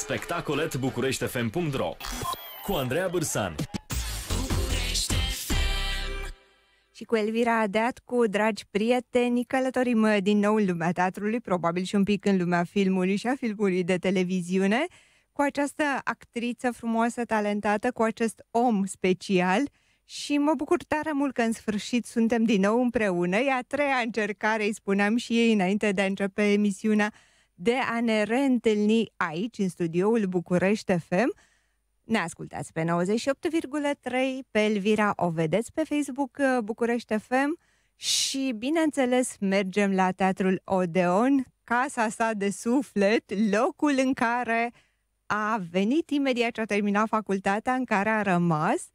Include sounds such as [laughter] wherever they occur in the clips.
spectacoletbucureștefm.ro cu Andreea Bursan. și cu Elvira Adeat, cu dragi prieteni, călătorim uh, din nou în lumea teatrului, probabil și un pic în lumea filmului și a filmului de televiziune, cu această actriță frumoasă, talentată, cu acest om special și mă bucur tare mult că în sfârșit suntem din nou împreună. E a treia încercare, îi spuneam și ei înainte de a începe emisiunea, de a ne reîntâlni aici, în studioul București FM. Ne ascultați pe 98,3, pe Elvira o vedeți pe Facebook uh, București FM și, bineînțeles, mergem la Teatrul Odeon, casa sa de suflet, locul în care a venit imediat ce a terminat facultatea, în care a rămas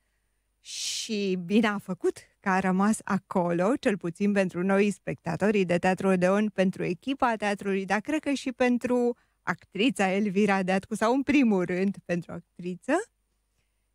și bine a făcut că a rămas acolo, cel puțin pentru noi, spectatorii de Teatru Odeon, pentru echipa teatrului, dar cred că și pentru actrița Elvira Deatcu, sau în primul rând pentru actriță.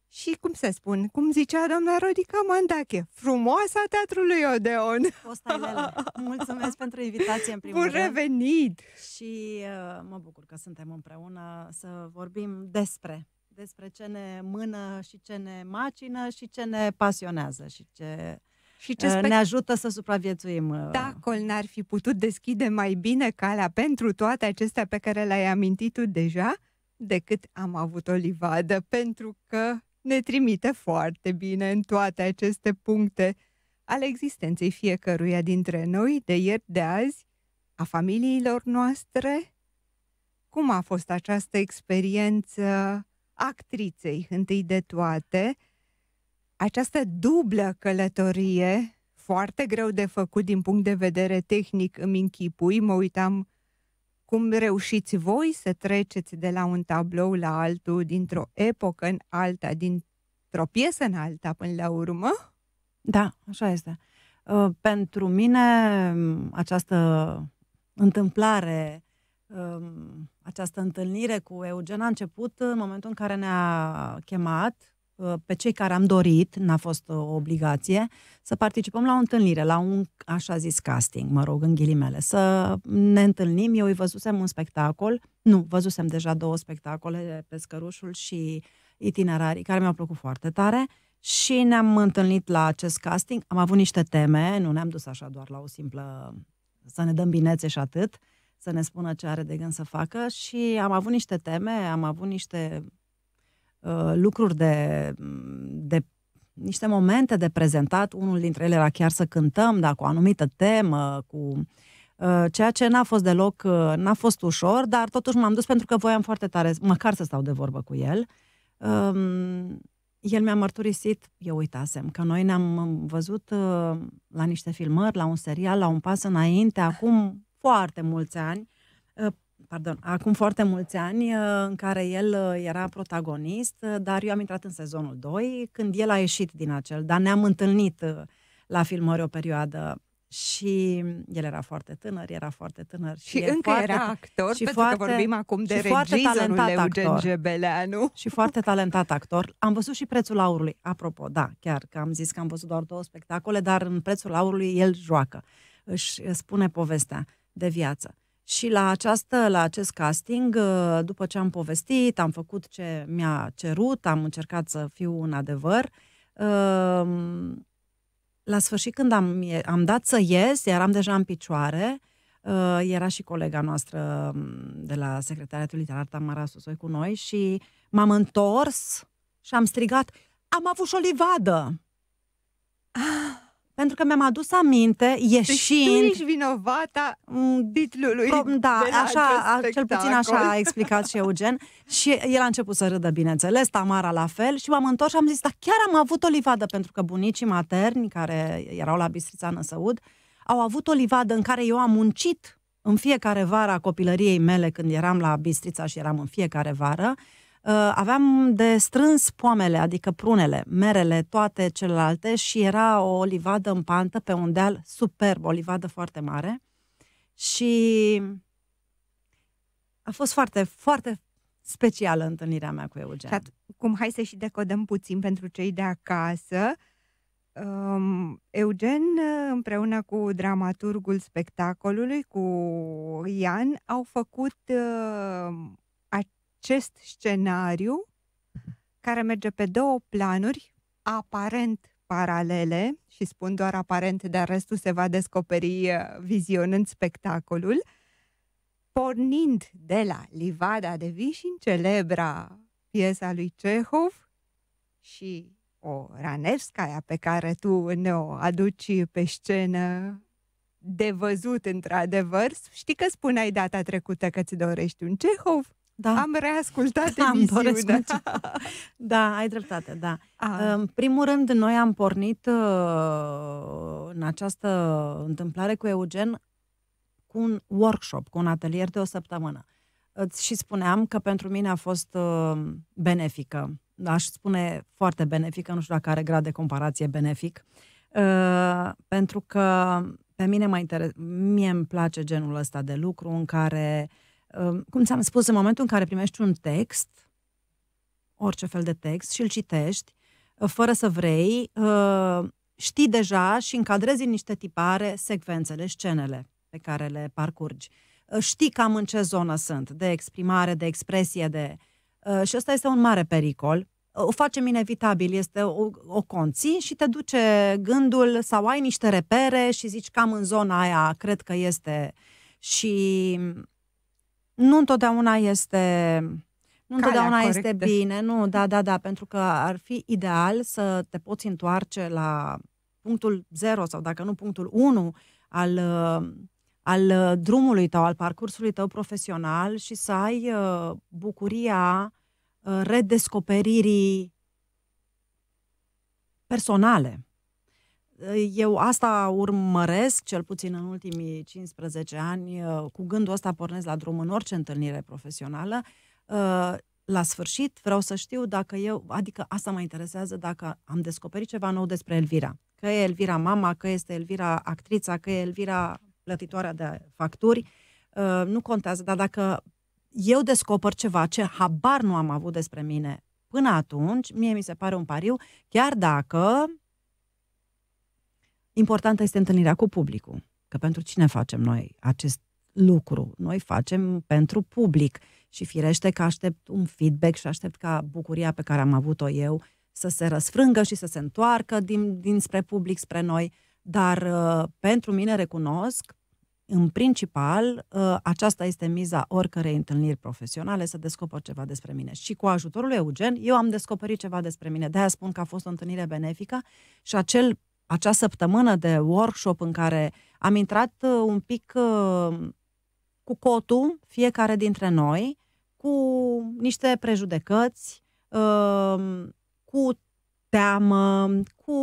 Și cum se spun, cum zicea doamna Rodica Mandache, frumoasa teatrului Odeon. Postailele, mulțumesc pentru invitație în primul Bun rând. revenit! Și uh, mă bucur că suntem împreună să vorbim despre despre ce ne mână și ce ne macină și ce ne pasionează și ce și ce uh, spect... ne ajută să supraviețuim. Uh. Tacol n-ar fi putut deschide mai bine calea pentru toate acestea pe care le-ai amintit tu deja, decât am avut o livadă, pentru că ne trimite foarte bine în toate aceste puncte ale existenței fiecăruia dintre noi, de ieri, de azi, a familiilor noastre. Cum a fost această experiență actriței, întâi de toate, această dublă călătorie, foarte greu de făcut din punct de vedere tehnic, îmi închipui, mă uitam cum reușiți voi să treceți de la un tablou la altul, dintr-o epocă în alta, dintr-o piesă în alta până la urmă? Da, așa este. Ă, pentru mine această întâmplare ă, această întâlnire cu Eugen a început în momentul în care ne-a chemat uh, pe cei care am dorit, n-a fost o obligație, să participăm la o întâlnire, la un, așa zis, casting, mă rog, în ghilimele, să ne întâlnim. Eu îi văzusem un spectacol, nu, văzusem deja două spectacole, Pescărușul și Itinerarii, care mi-au plăcut foarte tare și ne-am întâlnit la acest casting. Am avut niște teme, nu ne-am dus așa doar la o simplă să ne dăm binețe și atât. Uh, să ne spună ce are de gând să facă și am avut niște teme, am avut niște uh, lucruri de, mm, de niște momente de prezentat, unul dintre ele era chiar să cântăm, dar cu o anumită temă, cu uh, ceea ce n-a fost deloc, uh, n-a fost ușor, dar totuși m-am dus pentru că voiam foarte tare, măcar să stau de vorbă cu el. Uh, el mi-a mărturisit, eu uitasem, că noi ne-am văzut uh, la niște filmări, la un serial, la un pas înainte, acum foarte mulți ani, uh, pardon, acum foarte mulți ani, uh, în care el uh, era protagonist, dar eu am intrat în sezonul 2, când el a ieșit din acel, dar ne-am întâlnit la filmări o perioadă și el era foarte tânăr, era foarte tânăr. Și, și încă foarte, era actor, și pentru foarte, că vorbim acum de regizorul Eugen Gebeleanu. Și foarte talentat actor. Am văzut și Prețul Aurului, apropo, da, chiar că am zis că am văzut doar două spectacole, dar în Prețul Aurului el joacă, își spune povestea de viață. Și la, această, la acest casting, uh, după ce am povestit, am făcut ce mi-a cerut, am încercat să fiu un adevăr, uh, la sfârșit când am, am dat să ies, eram deja în picioare, uh, era și colega noastră um, de la Secretariatul Literar, Tamara Susoi, cu noi și m-am întors și am strigat, am avut și o livadă! Ah! pentru că mi-am adus aminte ieșind... Deci tu ești vinovata mm, titlului Pro- Da, așa, cel puțin așa a explicat și Eugen. și el a început să râdă, bineînțeles, Tamara la fel și m-am întors și am zis, dar chiar am avut o livadă, pentru că bunicii materni, care erau la Bistrița Năsăud, au avut o livadă în care eu am muncit în fiecare vară a copilăriei mele, când eram la Bistrița și eram în fiecare vară, Uh, aveam de strâns poamele, adică prunele, merele, toate celelalte și era o livadă în pantă pe un deal superb, o livadă foarte mare și a fost foarte, foarte specială întâlnirea mea cu Eugen. Și cum hai să și decodăm puțin pentru cei de acasă, um, Eugen împreună cu dramaturgul spectacolului, cu Ian, au făcut uh, acest scenariu mhm. care merge pe două planuri aparent paralele și spun doar aparent, dar restul se va descoperi uh, vizionând spectacolul, pornind de la Livada de Vișin, celebra piesa lui Cehov și o Ranevskaya pe care tu ne-o aduci pe scenă de văzut într-adevăr. Știi că spuneai data trecută că ți dorești un Cehov? Da. Am reascultat da, [laughs] emisiunea. Am da, ai dreptate, da. A. În primul rând, noi am pornit uh, în această întâmplare cu Eugen cu un workshop, cu un atelier de o săptămână. Îți și spuneam că pentru mine a fost uh, benefică. Aș spune foarte benefică, nu știu dacă are grad de comparație benefic, uh, pentru că pe mine mă interes... mie îmi place genul ăsta de lucru în care uh, Ehm, cum ți-am spus, în momentul în care primești un text, orice fel de text, și îl citești, ă, fără să vrei, ă, știi deja și încadrezi în niște tipare secvențele, scenele pe care le parcurgi. Ă, știi cam în ce zonă sunt, de exprimare, de expresie, de... Și ăsta este un mare pericol. O facem inevitabil, este o, o conții și te duce gândul sau ai niște repere și zici cam în zona aia, cred că este și nu întotdeauna este nu întotdeauna corectă. este bine, nu, da, da, da, pentru că ar fi ideal să te poți întoarce la punctul 0 sau dacă nu punctul 1 al, al drumului tău, al parcursului tău profesional și să ai uh, bucuria uh, redescoperirii personale eu asta urmăresc, cel puțin în ultimii 15 ani, uh, cu gândul ăsta pornesc la drum în orice întâlnire profesională. Uh, la sfârșit vreau să știu dacă eu, adică asta mă interesează dacă am descoperit ceva nou despre Elvira. Că e Elvira mama, că este Elvira actrița, că e Elvira plătitoarea de facturi, uh, nu contează, dar dacă eu descoper ceva ce habar nu am avut despre mine până atunci, mie mi se pare un pariu, chiar dacă Importantă este întâlnirea cu publicul. Că pentru cine facem noi acest lucru? Noi facem pentru public și firește că aștept un feedback și aștept ca bucuria pe care am avut-o eu să se răsfrângă și să se întoarcă din, dinspre public spre noi. Dar uh, pentru mine recunosc, în principal, uh, aceasta este miza oricărei întâlniri profesionale, să descopăr ceva despre mine. Și cu ajutorul lui Eugen, eu am descoperit ceva despre mine. De-aia spun că a fost o întâlnire benefică și acel acea săptămână de workshop în care am intrat uh, un pic uh, cu cotul, fiecare dintre noi, cu niște prejudecăți, uh, cu teamă, cu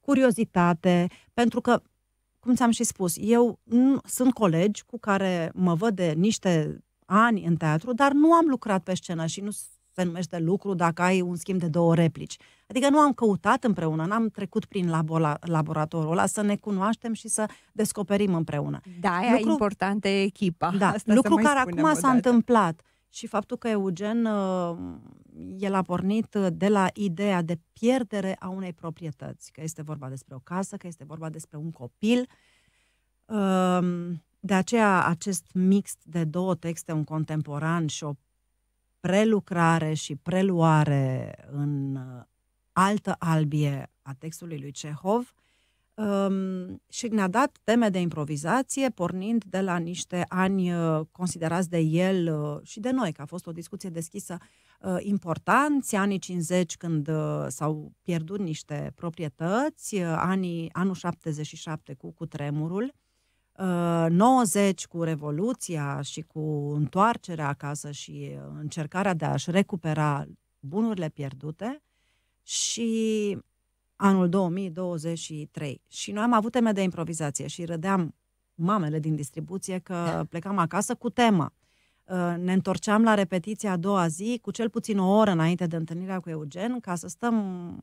curiozitate, pentru că, cum ți-am și spus, eu sunt colegi cu care mă văd de niște ani în teatru, dar nu am lucrat pe scenă și nu se numește lucru dacă ai un schimb de două replici. Adică nu am căutat împreună, n-am trecut prin labora, laboratorul ăla să ne cunoaștem și să descoperim împreună. Da, e lucru... importantă echipa. Da, Asta lucru care acum s-a întâmplat. Și faptul că Eugen, uh, el a pornit de la ideea de pierdere a unei proprietăți, că este vorba despre o casă, că este vorba despre un copil. Um, de aceea, acest mix de două texte, un contemporan și o prelucrare și preluare în uh, altă albie a textului lui Cehov um, și ne-a dat teme de improvizație, pornind de la niște ani uh, considerați de el uh, și de noi, că a fost o discuție deschisă, importanți, anii 50 când s-au pierdut niște proprietăți, anii, anul 77 cu cutremurul, 90 ă, cu Revoluția și cu întoarcerea acasă și încercarea de a-și recupera bunurile pierdute și anul 2023. Și noi am avut teme de improvizație și rădeam mamele din distribuție că da. plecam acasă cu tema. Ă, ne întorceam la repetiția a doua zi cu cel puțin o oră înainte de întâlnirea cu Eugen ca să stăm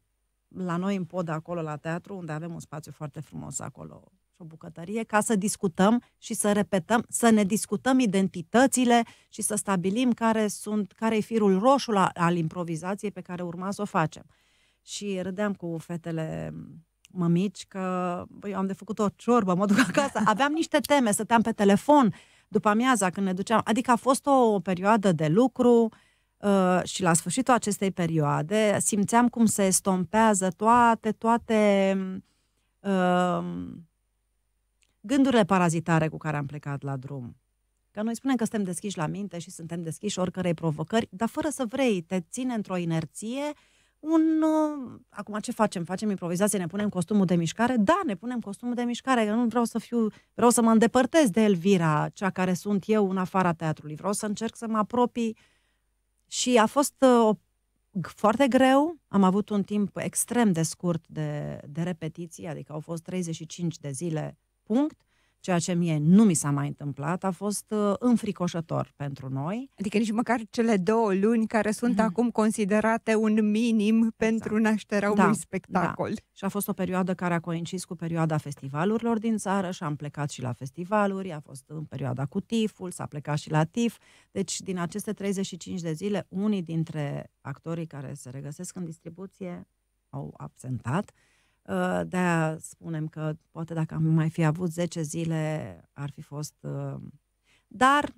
la noi în pod acolo la teatru unde avem un spațiu foarte frumos acolo și o bucătărie ca să discutăm și să repetăm, să ne discutăm identitățile și să stabilim care sunt, care e firul roșu la, al improvizației pe care urma să o facem. Și râdeam cu fetele mămici că bă, eu am de făcut o ciorbă, mă duc acasă. [laughs] Aveam niște teme, stăteam pe telefon după amiaza când ne duceam. Adică a fost o perioadă de lucru uh, și la sfârșitul acestei perioade simțeam cum se estompează toate, toate uh, gândurile parazitare cu care am plecat la drum. Că noi spunem că suntem deschiși la minte și suntem deschiși oricărei provocări, dar fără să vrei, te ține într-o inerție un... Uh, acum ce facem? Facem improvizație, ne punem costumul de mișcare? Da, ne punem costumul de mișcare. Eu nu vreau să fiu... Vreau să mă îndepărtez de Elvira, cea care sunt eu în afara teatrului. Vreau să încerc să mă apropii. Și a fost uh, o foarte greu. Am avut un timp extrem de scurt de, de repetiții, adică au fost 35 de zile punct. Ceea ce mie nu mi s-a mai întâmplat a fost uh, înfricoșător pentru noi. Adică nici măcar cele două luni care sunt mm-hmm. acum considerate un minim exact. pentru nașterea da, unui da. spectacol. Da. Și a fost o perioadă care a coincis cu perioada festivalurilor din țară și am plecat și la festivaluri, a fost în uh, perioada cu tiful, s-a plecat și la tif. Deci din aceste 35 de zile, unii dintre actorii care se regăsesc în distribuție au absentat Ă, de-aia spunem că poate dacă am mai fi avut 10 zile ar fi fost... Ă, dar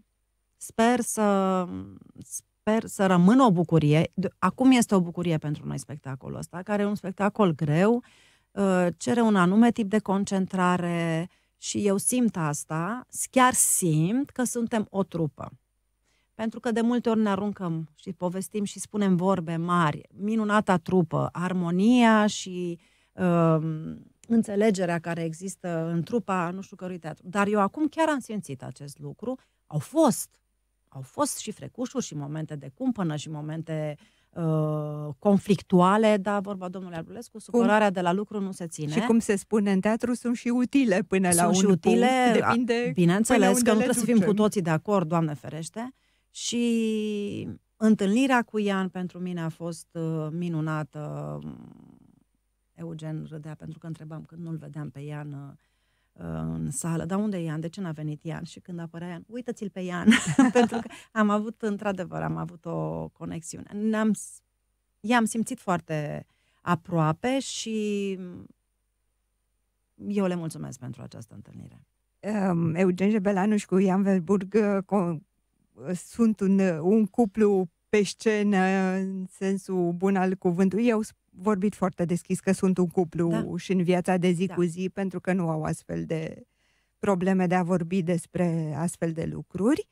sper să, sper să rămână o bucurie. Acum este o bucurie pentru noi spectacolul ăsta, care e un spectacol greu, ă, cere un anume tip de concentrare și eu simt asta, chiar simt că suntem o trupă. Pentru că de multe ori ne aruncăm și povestim și spunem vorbe mari, minunata trupă, armonia și uh, Um, înțelegerea care există în trupa nu știu cărui teatru. Dar eu acum chiar am simțit acest lucru. Au fost. Au fost și frecușuri și momente de cumpănă și momente uh, conflictuale, dar vorba domnului Arbulescu, supărarea cum? de la lucru nu se ține. Și cum se spune în teatru, sunt și utile până sunt la și utile, punct, depinde Bineînțeles că nu trebuie să fim cu toții de acord, Doamne ferește, și întâlnirea cu Ian pentru mine a fost uh, minunată. Eugen râdea pentru că întrebam când nu-l vedeam pe Ian uh, în sală, dar unde e Ian? De ce n-a venit Ian? Și când apărea Ian, uită-ți-l pe Ian, [laughs] pentru că am avut, într-adevăr, am avut o conexiune. Ne-am, i-am simțit foarte aproape și mm, eu le mulțumesc pentru această întâlnire. Um, Eugen Jebelanu și cu Ian Verburg. uh, sunt un, uh, un cuplu pe scenă în sensul bun al cuvântului. Eu vorbit foarte deschis că sunt un cuplu da. și în viața de zi da. cu zi pentru că nu au astfel de probleme de a vorbi despre astfel de lucruri,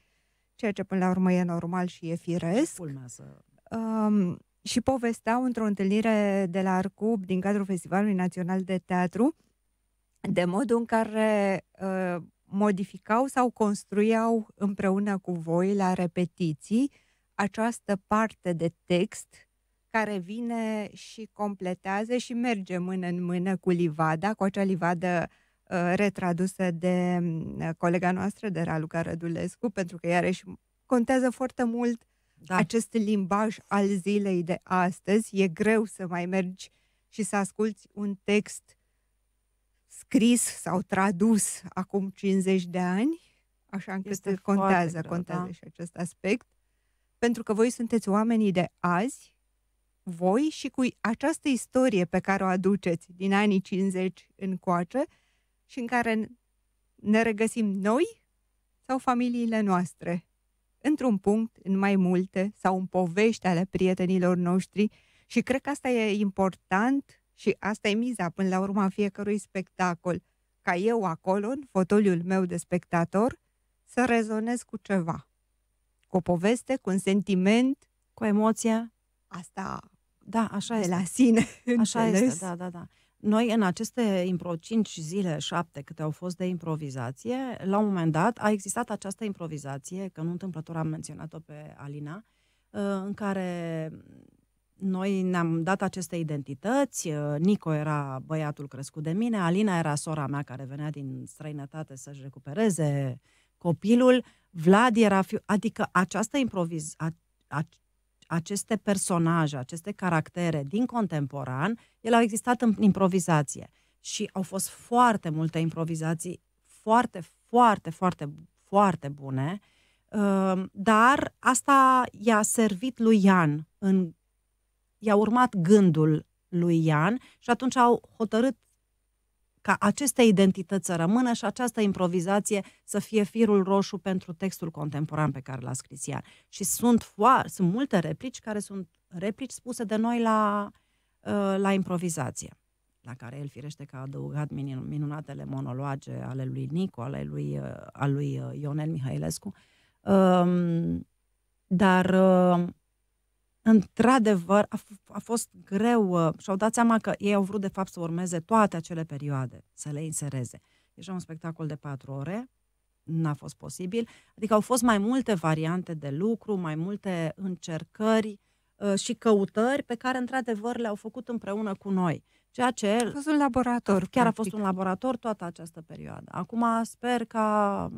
ceea ce până la urmă e normal și e firesc. Um, și povesteau într-o întâlnire de la Arcub din cadrul Festivalului Național de Teatru de modul în care uh, modificau sau construiau împreună cu voi la repetiții uh, această parte de text care vine și completează și merge mână în mână cu livada, cu acea livadă uh, retradusă de uh, colega noastră, de Raluca Rădulescu, pentru că iarăși contează foarte mult da. acest limbaj al zilei de astăzi. E greu să mai mergi și să asculți un text scris sau tradus acum 50 de ani, așa încât este contează, greu, contează da. și acest aspect pentru că voi sunteți oamenii de azi, voi și cu această istorie pe care o aduceți din anii 50 încoace și în care ne regăsim noi sau familiile noastre, într-un punct, în mai multe, sau în povești ale prietenilor noștri și cred că asta e important și asta e miza până la urma fiecărui spectacol, ca eu acolo, în fotoliul meu de spectator, să rezonez cu ceva cu o poveste, cu un sentiment. Cu emoția. Asta da, așa de este. la sine. Așa înțeles. este, da, da, da. Noi în aceste impro 5 zile, 7 câte au fost de improvizație, la un moment dat a existat această improvizație, că nu întâmplător am menționat-o pe Alina, uh, în care noi ne-am dat aceste identități, uh, Nico era băiatul crescut de mine, Alina era sora mea care venea din străinătate să-și recupereze copilul, Vlad era fiu, adică această improviz, a, a, aceste personaje, aceste caractere din contemporan, ele au existat în improvizație și au fost foarte multe improvizații foarte, foarte, foarte, foarte bune, ă, dar asta i-a servit lui Ian, în, i-a urmat gândul lui Ian și atunci au hotărât ca aceste identități să rămână și această improvizație să fie firul roșu pentru textul contemporan pe care l-a scris ea. Și sunt, foarte, sunt multe replici care sunt replici spuse de noi la, uh, la improvizație la care el firește că a adăugat minunatele monologe ale lui Nico, ale lui, uh, al lui uh, Ionel Mihailescu. Um, dar într-adevăr, a, f- a fost greu uh, și-au dat seama că ei au vrut, de fapt, să urmeze toate acele perioade, să le insereze. Era un spectacol de patru ore, n-a fost posibil. Adică au fost mai multe variante de lucru, mai multe încercări uh, și căutări pe care, într-adevăr, le-au făcut împreună cu noi. Ceea ce... A fost un laborator. Chiar practic. a fost un laborator toată această perioadă. Acum sper ca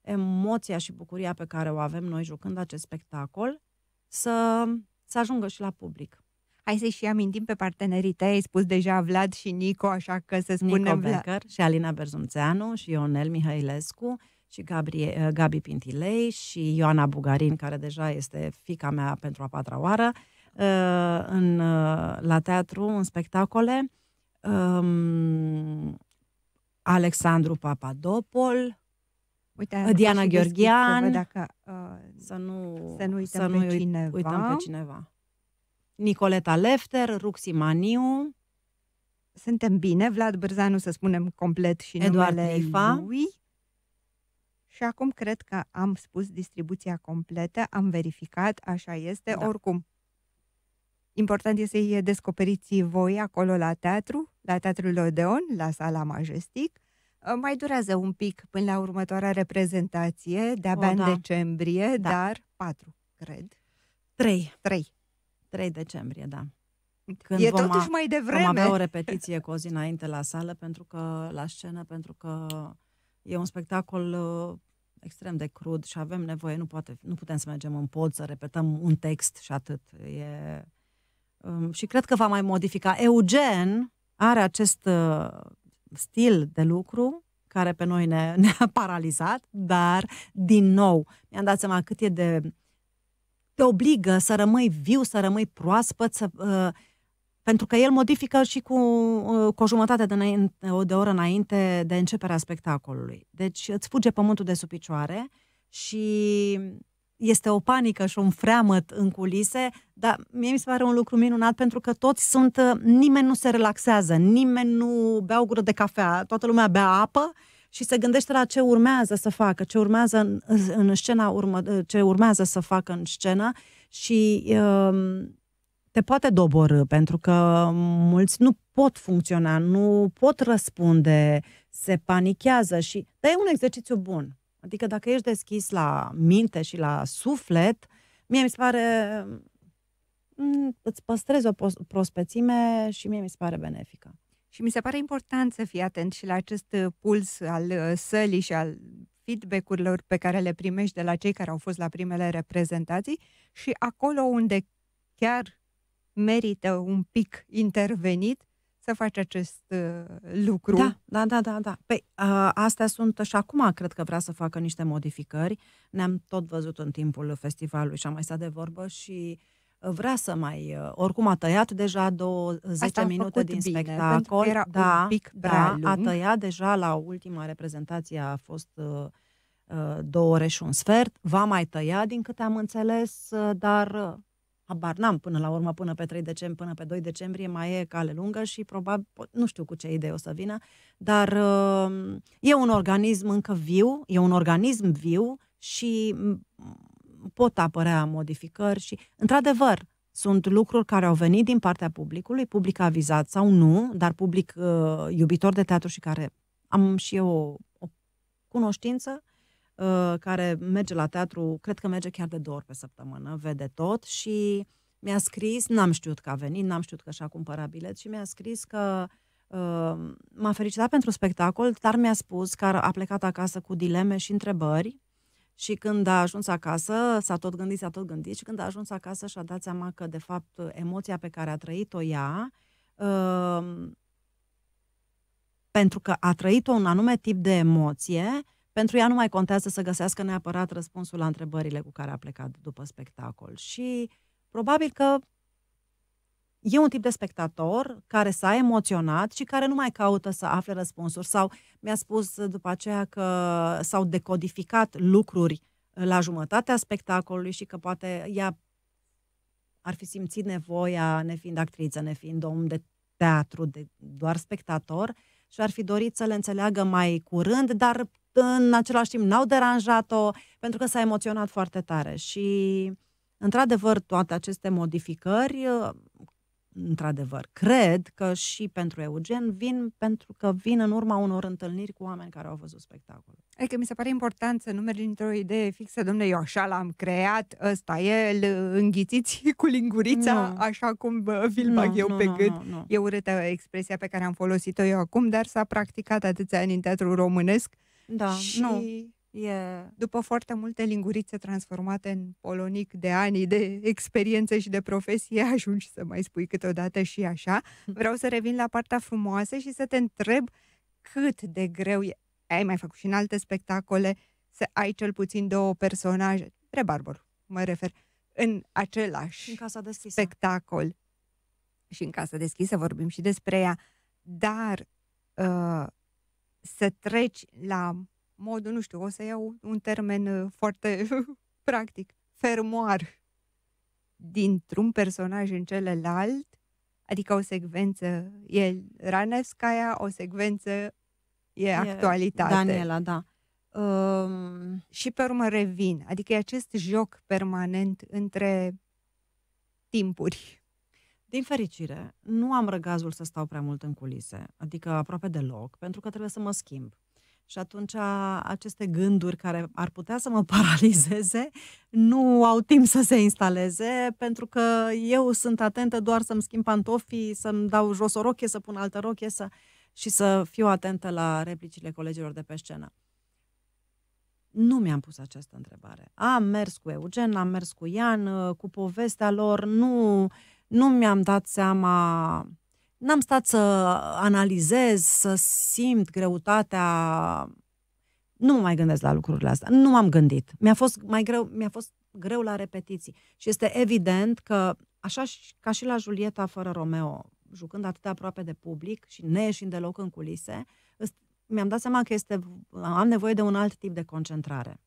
emoția și bucuria pe care o avem noi jucând acest spectacol să să ajungă și la public. Hai să-i și amintim pe partenerii tăi, ai spus deja Vlad și Nico, așa că să spunem... Nico Vlad. Becker și Alina Berzumțeanu și Ionel Mihailescu și Gabrie, eh, Gabi Pintilei și Ioana Bugarin, care deja este fica mea pentru a patra oară, eh, în, eh, la teatru, în spectacole. Ehm, Alexandru Papadopol, Uite, ă, Diana Gheorghean. Să, dacă, uh, să nu, să nu uităm, să nu pe, cineva. uităm pe cineva. Nicoleta Lefter, Ruxi Maniu. Suntem bine, Vlad Bârzanu să spunem complet și Eduard numele Lifa. lui. Și acum cred că am spus distribuția completă, am verificat, așa este. Da. Oricum, important este să-i descoperiți voi acolo la teatru, la Teatrul Odeon, la Sala Majestic Ă, mai durează un pic până la următoarea reprezentație, de-abia o, da. decembrie, da. dar 4, cred. 3. 3. 3 decembrie, da. Când e vom totuși a, mai devreme. Vom avea o repetiție cu o zi înainte la sală, pentru că la scenă, pentru că e un spectacol ă, extrem de crud și avem nevoie, nu, poate, nu putem să mergem în pod să repetăm un text și atât. E, um, și cred că va mai modifica. Eugen are acest uh, stil de lucru care pe noi ne, [laughs] ne-a paralizat, dar, din nou, mi-am dat seama cât e de... te obligă să rămâi viu, să rămâi proaspăt, să... Uh, pentru că el modifică și cu, uh, cu o jumătate de, înainte, o de oră înainte de începerea spectacolului. Deci îți fuge pământul de sub picioare și este o panică și un freamăt în culise, dar mie mi se pare un lucru minunat pentru că toți sunt, uh, nimeni nu se relaxează, nimeni nu bea o gură de cafea, toată lumea bea apă și se gândește la ce urmează să facă, ce urmează în, în scena urmă, uh, ce urmează să facă în scenă și um, te poate doborâ pentru că mulți nu pot funcționa, nu pot răspunde, se panichează și dar e un exercițiu bun Adică dacă ești deschis la minte și la suflet, mie mi se pare mm, îți păstrezi o prospețime și mie mi se pare benefică. Și mi se pare important să fii atent și la acest uh, puls al uh, sălii și al feedback-urilor pe care le primești de la cei care au fost la primele reprezentații și acolo unde chiar merită un pic intervenit, să faci acest uh, lucru. Da, da, da, da. da. Păi, astea sunt și acum cred că vrea să facă niște modificări. Ne-am tot văzut în timpul festivalului și am mai stat de vorbă și vrea să mai... Uh, oricum a tăiat deja două, 10 uh, Asta minute din bine, spectacol. Era da, un pic da, lung. a tăiat deja la ultima reprezentație a fost uh, două ore și un sfert. Va mai tăia, din câte am înțeles, dar Abar n-am până la urmă, până pe 3 decembrie, până pe 2 decembrie, mai e cale lungă și probabil, nu știu cu ce idee o să vină, dar um, e un organism încă viu, e un organism viu și pot apărea modificări și, într-adevăr, sunt lucruri care au venit din partea publicului, public avizat sau nu, dar public uh, iubitor de teatru și care am și eu o, o cunoștință, uh, Uh, care merge la teatru, cred că merge chiar de două ori pe săptămână, vede tot și mi-a scris, n-am știut că a venit, n-am știut că și-a cumpărat bilet și mi-a scris că uh, m-a fericitat pentru spectacol, dar mi-a spus că a plecat acasă cu dileme și întrebări și când a ajuns acasă, s-a tot gândit, s-a tot gândit și când a ajuns acasă și-a dat seama că, de fapt, emoția pe care a trăit-o ea uh, pentru că a trăit o un anume tip de emoție, pentru ea nu mai contează să găsească neapărat răspunsul la întrebările cu care a plecat după spectacol. Și probabil că e un tip de spectator care s-a emoționat și care nu mai caută să afle răspunsuri sau mi-a spus după aceea că s-au decodificat lucruri la jumătatea spectacolului și că poate ea ar fi simțit nevoia, nefiind actriță, nefiind om de teatru, de doar spectator, și ar fi dorit să le înțeleagă mai curând, dar în același timp n-au deranjat-o, pentru că s-a emoționat foarte tare. Și, într-adevăr, toate aceste modificări, într-adevăr, cred că și pentru Eugen vin pentru că vin în urma unor întâlniri cu oameni care au văzut spectacolul. Adică mi se pare important să nu mergi într-o idee fixă, domnule, eu așa l-am creat, ăsta e, îl înghițiți [laughs] cu lingurița, nu. așa cum vi-l bag eu nu, pe nu, gât. Nu, nu. E urâtă expresia pe care am folosit-o eu acum, dar s-a practicat atâția ani în teatrul românesc da, și nu. E... După foarte multe lingurițe transformate în polonic de ani de experiență și de profesie, [laughs] ajungi să mai spui câteodată și așa. Vreau să revin la partea frumoasă și să te întreb cât de greu e. Ai mai făcut și în alte spectacole să ai cel puțin două personaje, rebarbor, mă refer, în același în casa deschisă. spectacol. Și în casa deschisă vorbim și despre ea. Dar uh, să treci la modul, nu știu, o să iau un termen uh, foarte [laughs] practic, fermoar dintr-un personaj în celălalt, adică o secvență e Ranevskaya, o secvență e, e actualitate. Daniela, da. Um... Și pe urmă revin, adică e acest joc permanent între timpuri. Din fericire, nu am răgazul să stau prea mult în culise, adică aproape deloc, pentru că trebuie să mă schimb. Și atunci aceste gânduri care ar putea să mă [laughs] paralizeze nu au timp să se instaleze pentru că eu sunt atentă doar să-mi schimb pantofii, să-mi dau jos o rochie, să pun altă rochie să... și să fiu atentă la replicile colegilor de pe scenă. Nu mi-am pus această întrebare. Am mers cu Eugen, am mers cu Ian, uh, cu povestea lor, nu nu mi-am dat seama, n-am stat să analizez, să simt greutatea. Nu mă mai gândesc la lucrurile astea. Nu m-am gândit. Mi-a fost mai greu, mi-a fost greu la repetiții. Și este evident că, așa ca și la Julieta fără Romeo, jucând atât de aproape de public și neieșind deloc în culise, mi-am dat seama că este, am nevoie de un alt tip de concentrare.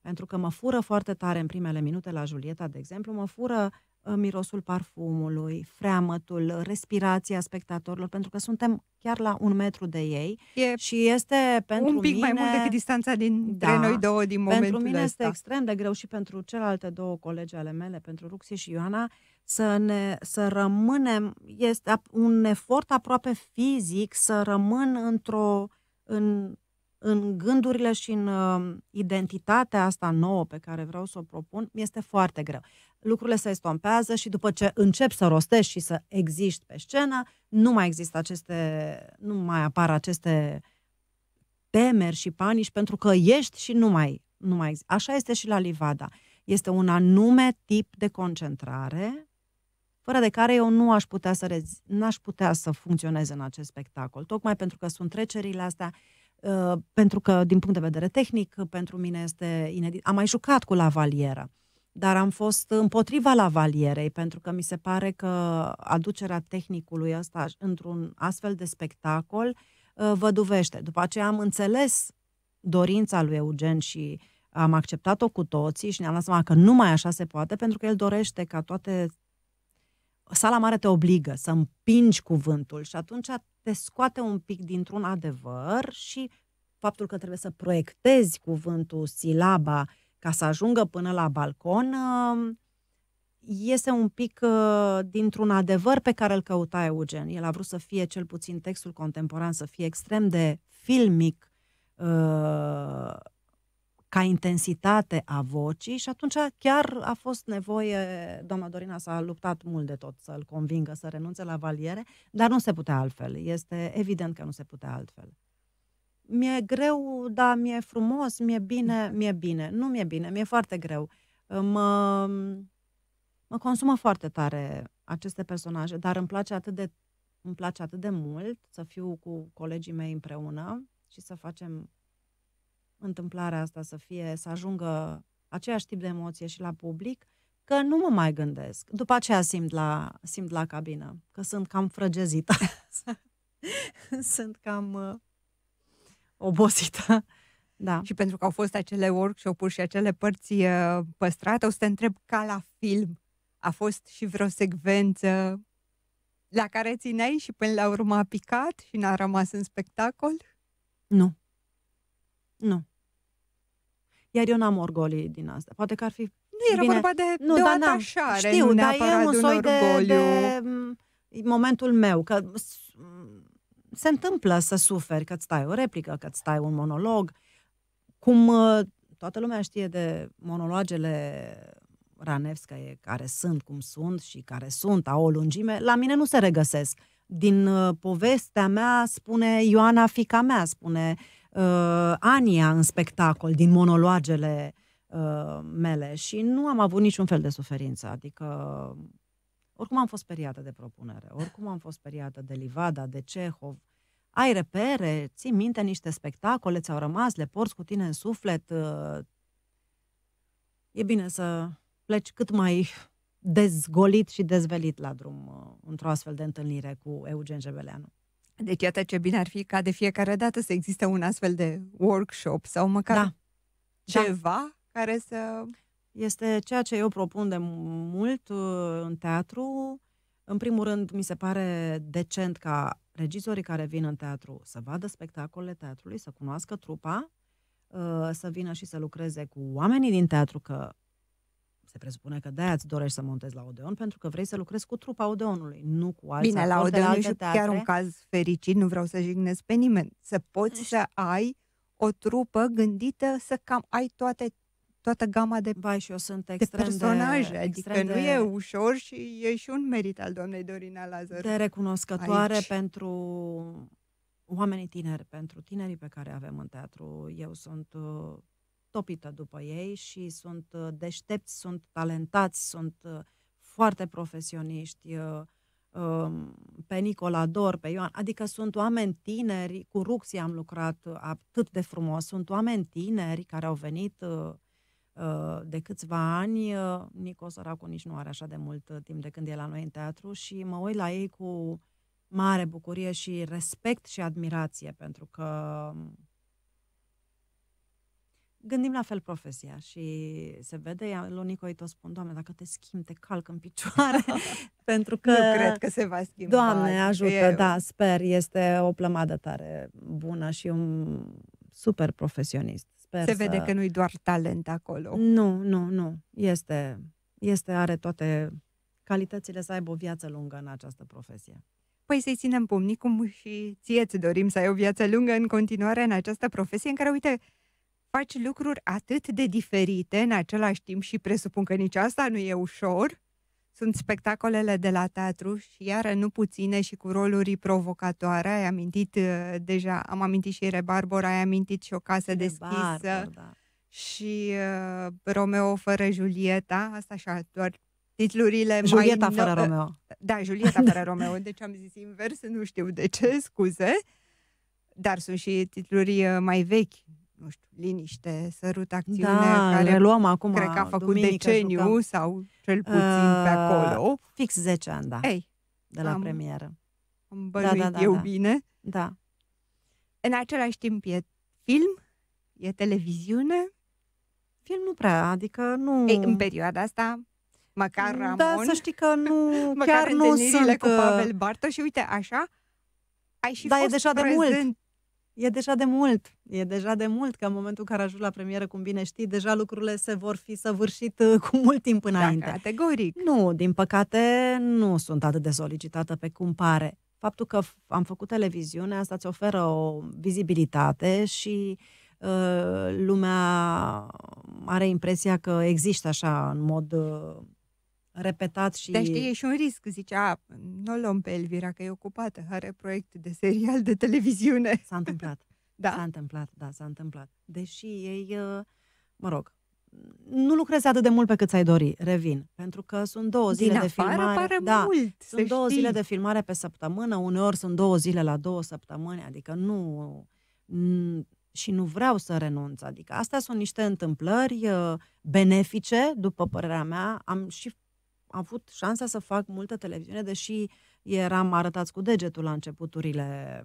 Pentru că mă fură foarte tare în primele minute la Julieta, de exemplu, mă fură Uh, mirosul parfumului, freamătul, respirația spectatorilor, pentru că suntem chiar la un metru de ei e și este pentru un pic mine, mai mult decât distanța dintre da, noi două din momentul Pentru mine ăsta. este extrem de greu și pentru celelalte două colegi ale mele, pentru Ruxi și Ioana, să, ne, să rămânem, este un efort aproape fizic să rămân într-o în, în gândurile și în uh, identitatea asta nouă pe care vreau să o propun, este foarte greu. Lucrurile se estompează și după ce încep să rostești și să existi pe scenă, nu mai există aceste, nu mai apar aceste temeri și panici pentru că ești și nu mai, nu mai există. Așa este și la Livada. Este un anume tip de concentrare fără de care eu nu aș putea să, rezi, n-aș putea să funcționez în acest spectacol. Tocmai pentru că sunt trecerile astea, uh, Uh, pentru că, din punct de vedere tehnic, pentru mine este inedit. Am mai jucat cu lavalieră, dar am fost împotriva lavalierei, pentru că mi se pare că aducerea tehnicului ăsta într-un astfel de spectacol uh, văduvește. După aceea am înțeles dorința lui Eugen și am acceptat-o cu toții și ne-am dat seama că numai așa se poate, pentru că el dorește ca toate sala mare te obligă să împingi cuvântul și atunci te scoate un pic dintr-un adevăr și faptul că trebuie să proiectezi cuvântul, silaba, ca să ajungă până la balcon, um, iese un pic uh, dintr-un adevăr pe care îl căuta Eugen. El a vrut să fie, cel puțin textul contemporan, să fie extrem de filmic, uh, ca intensitate a vocii și atunci chiar a fost nevoie, doamna Dorina s-a luptat mult de tot să-l convingă să renunțe la valiere, dar nu se putea altfel. Este evident că nu se putea altfel. Mi-e greu, da, mi-e frumos, mi-e bine, mm. mi-e bine. Nu mi-e bine, mi-e foarte greu. Mă, mă consumă foarte tare aceste personaje, dar îmi place atât de îmi place atât de mult să fiu cu colegii mei împreună și să facem întâmplarea asta să fie, să ajungă aceeași tip de emoție și la public, că nu mă mai gândesc. După aceea simt la, simt la cabină, că sunt cam frăgezită. [laughs] sunt cam uh, obosită. Da. Și pentru că au fost acele workshop-uri și acele părți uh, păstrate, o să te întreb ca la film. A fost și vreo secvență la care țineai și până la urmă a picat și n-a rămas în spectacol? Nu. Nu. Iar eu n-am orgolii din asta. Poate că ar fi... Nu, era bine. vorba de, nu, de da, o atașare, Știu, nu dar e un soi de, de, mm, momentul meu, că mm, se întâmplă să suferi, că-ți stai o replică, că-ți stai un monolog. Cum uh, toată lumea știe de monologele Ranevscaie, care sunt, cum sunt și care sunt, au o lungime, la mine nu se regăsesc. Din uh, povestea mea spune Ioana, fica mea, spune uh, Ania în spectacol, din monologele uh, mele și nu am avut niciun fel de suferință. Adică, oricum am fost speriată de propunere, oricum am fost speriată de Livada, de Cehov. Ai repere, ții minte niște spectacole, ți-au rămas, le porți cu tine în suflet. Uh, e bine să pleci cât mai dezgolit și dezvelit la drum uh, într-o astfel de întâlnire cu Eugen Jebeleanu. Deci iată ce bine ar fi ca de fiecare dată să existe un astfel de workshop sau măcar da. da. ceva da. care să... Este ceea ce eu propun de mult uh, în teatru. În primul rând, mi se pare decent ca regizorii care vin în teatru să vadă spectacolele teatrului, să cunoască trupa, uh, să vină și să lucreze cu oamenii din teatru, că se presupune că de-aia îți dorești să montezi la Odeon, pentru că vrei să lucrezi cu trupa Odeonului, nu cu alții. Bine, la Odeon e chiar un caz fericit, nu vreau să jignesc pe nimeni. Să poți să ai o trupă gândită să cam ai toate toată gama de, Vai, și eu sunt extrem de personaje. De, adică extrem nu de, e ușor și e și un merit al doamnei Dorina Lazar. De recunoscătoare aici. pentru oamenii tineri, pentru tinerii pe care avem în teatru. Eu sunt uh, topită după ei și sunt uh, deștepți, sunt talentați, sunt uh, foarte profesioniști, uh, um, pe Nicola Dor, pe Ioan, adică sunt oameni tineri, cu Ruxi am lucrat atât de frumos, sunt oameni tineri care au venit de câțiva ani, Nico Săracu nici nu are așa de mult timp de când e la noi în teatru și mă uit la ei cu mare bucurie și respect și admirație pentru că um, gândim la fel profesia și se vede, ea, Lonico îi tot spun, Doamne, dacă te schimb, te calc în picioare, [laughs] pentru că... Nu cred că se va schimba. Doamne, adică ajută, eu. da, sper, este o plămadă tare bună și un super profesionist. Sper se să... vede că nu-i doar talent acolo. Nu, nu, nu. Este, este, are toate calitățile să aibă o viață lungă în această profesie. Păi să-i ținem pumnicum și ție ți dorim să ai o viață lungă în continuare în această profesie în care, uite, faci lucruri atât de diferite în același timp și presupun că nici asta nu e ușor. Sunt spectacolele de la teatru și iară nu puține și cu roluri provocatoare. Ai amintit uh, deja, am amintit și Rebarbora, ai amintit și o casă Rebar, deschisă. Barbă, da și uh, Romeo fără Julieta, asta așa, doar titlurile Julieta mai... fără no- uh, Romeo. Da, Julieta fără [laughs] Romeo, deci am zis invers, nu știu de ce, scuze, dar sunt și titluri uh, mai vechi, nu știu, liniște, sărut acțiune da, care le luăm acum, cred că a făcut deceniu jucăm. sau cel puțin uh, pe acolo. Fix 10 ani, da. Ei, de la am, premieră. Am da, da, da, eu da. bine. Da. În același timp e film, e televiziune. Film nu prea, adică nu... Ei, în perioada asta măcar da, Ramon. Da, să știi că nu, [laughs] măcar chiar nu sunt... cu Pavel uh, Bartos și uite, așa, ai și da, fost e deja de mult. E deja de mult, e deja de mult, că în momentul în care ajungi la premieră, cum bine știi, deja lucrurile se vor fi săvârșit uh, cu mult timp da, înainte. Da, categoric. Nu, din păcate, nu sunt atât de solicitată pe cum pare. Faptul că am făcut televiziune, asta îți oferă o vizibilitate și uh, lumea are impresia că există așa, în mod... Uh, repetat și... Dar știi, e și un risc. Zicea, nu o luăm pe Elvira, că e ocupată, are proiect de serial de televiziune. S-a întâmplat. [laughs] da? S-a întâmplat, da, s-a întâmplat. Deși ei, ă, mă rog, nu lucrezi atât de mult pe cât ai dori, revin. Pentru că sunt două zile Din de filmare. Pare da, mult, sunt două știi. zile de filmare pe săptămână, uneori sunt două zile la două săptămâni, adică nu. N- și nu vreau să renunț. Adică astea sunt niște întâmplări ă, benefice, după părerea mea. Am și avut șansa să fac multă televiziune, deși eram arătați cu degetul la începuturile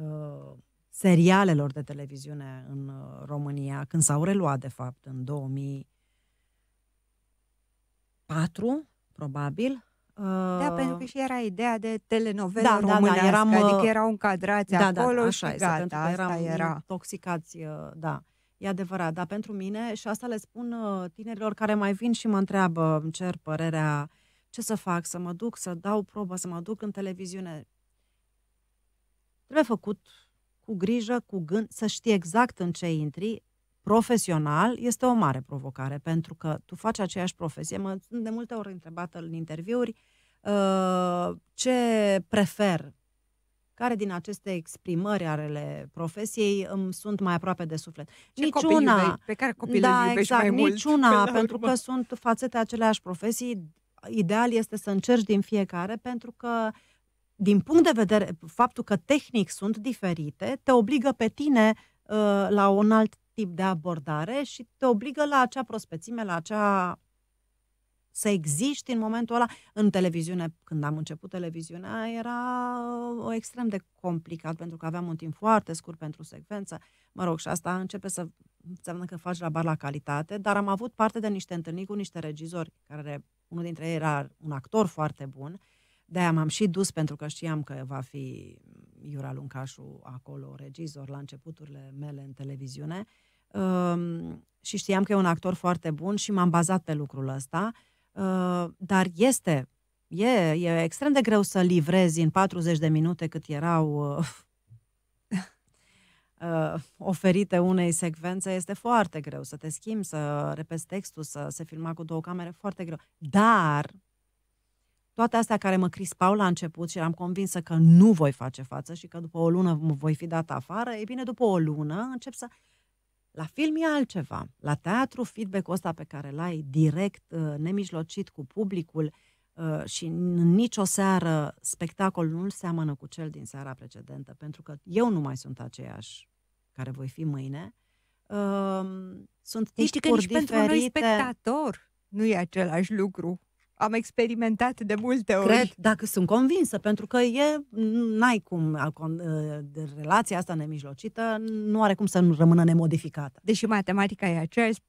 uh, serialelor de televiziune în uh, România, când s-au reluat, de fapt, în 2004, probabil. Da, uh, da, pentru că și era ideea de telenovelă da, da, da, românească, da, da, eram, adică uh, erau încadrați da, acolo da, așa și gata, este, pentru că eram era. toxicație, uh, da. E adevărat, dar pentru mine, și asta le spun ă, tinerilor care mai vin și mă întreabă, îmi cer părerea, ce să fac, să mă duc, să dau probă, să mă duc în televiziune. Trebuie făcut cu grijă, cu gând, să știi exact în ce intri. Profesional este o mare provocare, pentru că tu faci aceeași profesie. Mă sunt de multe ori întrebată în interviuri ă, ce prefer, care din aceste exprimări ale profesiei îmi sunt mai aproape de suflet. Ce niciuna, pe care copilul da, iubești exact, mai mult. Niciuna, pe pentru urmă. că sunt fațete aceleași profesii. Ideal este să încerci din fiecare, pentru că din punct de vedere, faptul că tehnic sunt diferite, te obligă pe tine uh, la un alt tip de abordare și te obligă la acea prospețime, la acea să existi în momentul ăla. În televiziune, când am început televiziunea, era uh, extrem de complicat pentru că aveam un timp foarte scurt pentru secvență. Mă rog, și asta începe să înseamnă că faci la bar la calitate, dar am avut parte de niște întâlniri cu niște regizori, care unul dintre ei era un actor foarte bun, de-aia m-am și dus pentru că știam că va fi Iura Luncașu acolo, regizor, la începuturile mele în televiziune. Um, și știam că e un actor foarte bun și m-am bazat pe lucrul ăsta Uh, dar este, e, e extrem de greu să livrezi în 40 de minute cât erau uh, [laughs] uh, oferite unei secvențe, este foarte greu să te schimbi, să repezi textul, să se filma cu două camere, foarte greu. Dar toate astea care mă crispau la început și eram convinsă că nu voi face față și că după o lună voi fi dat afară, e bine, după o lună încep să la film e altceva. La teatru, feedback-ul ăsta pe care l-ai direct, uh, nemijlocit cu publicul uh, și în nicio seară spectacolul nu seamănă cu cel din seara precedentă, pentru că eu nu mai sunt aceeași care voi fi mâine. Um, sunt tipuri Știi că nici diferite. pentru noi spectator nu e același lucru am experimentat de multe ori. Cred, dacă sunt convinsă, pentru că e, n-ai cum, ă, de relația asta nemijlocită nu are cum să nu rămână nemodificată. Deși matematica e aceeași,